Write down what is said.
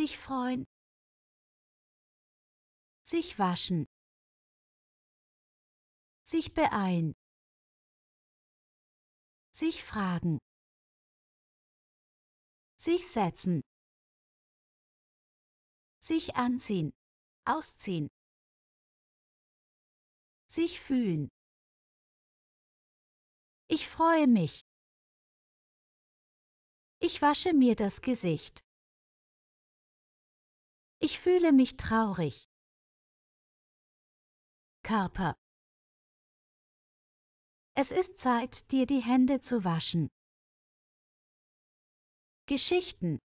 sich freuen, sich waschen, sich beeilen, sich fragen, sich setzen, sich anziehen, ausziehen, sich fühlen. Ich freue mich. Ich wasche mir das Gesicht. Ich fühle mich traurig. Körper. Es ist Zeit, dir die Hände zu waschen. Geschichten.